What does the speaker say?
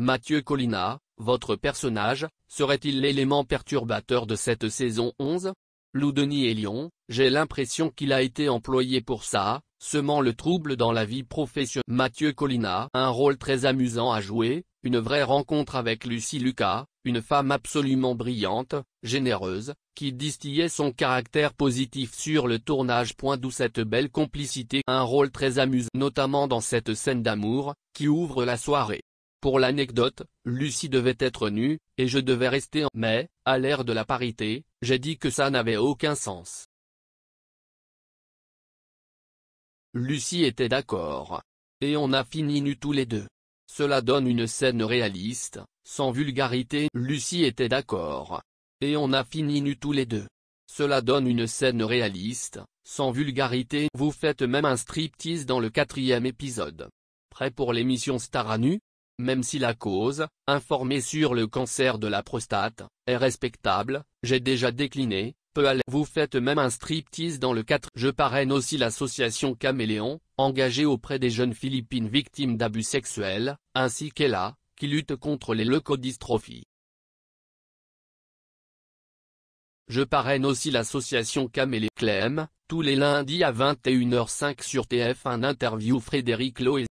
Mathieu Collina, votre personnage, serait-il l'élément perturbateur de cette saison 11 Lou denis et Lyon, j'ai l'impression qu'il a été employé pour ça, semant le trouble dans la vie professionnelle. Mathieu Collina un rôle très amusant à jouer, une vraie rencontre avec Lucie Lucas, une femme absolument brillante, généreuse, qui distillait son caractère positif sur le tournage. D'où cette belle complicité, un rôle très amusant notamment dans cette scène d'amour, qui ouvre la soirée. Pour l'anecdote, Lucie devait être nue, et je devais rester en mais, à l'ère de la parité, j'ai dit que ça n'avait aucun sens. Lucie était d'accord. Et on a fini nu tous les deux. Cela donne une scène réaliste, sans vulgarité. Lucie était d'accord. Et on a fini nu tous les deux. Cela donne une scène réaliste, sans vulgarité. Vous faites même un striptease dans le quatrième épisode. Prêt pour l'émission Star à nu même si la cause, informée sur le cancer de la prostate, est respectable, j'ai déjà décliné, peu à Vous faites même un striptease dans le 4. Je parraine aussi l'association Caméléon, engagée auprès des jeunes Philippines victimes d'abus sexuels, ainsi qu'Ella, qui lutte contre les leucodystrophies. Je parraine aussi l'association Caméléon, Clem, tous les lundis à 21h05 sur TF1 interview Frédéric Loé.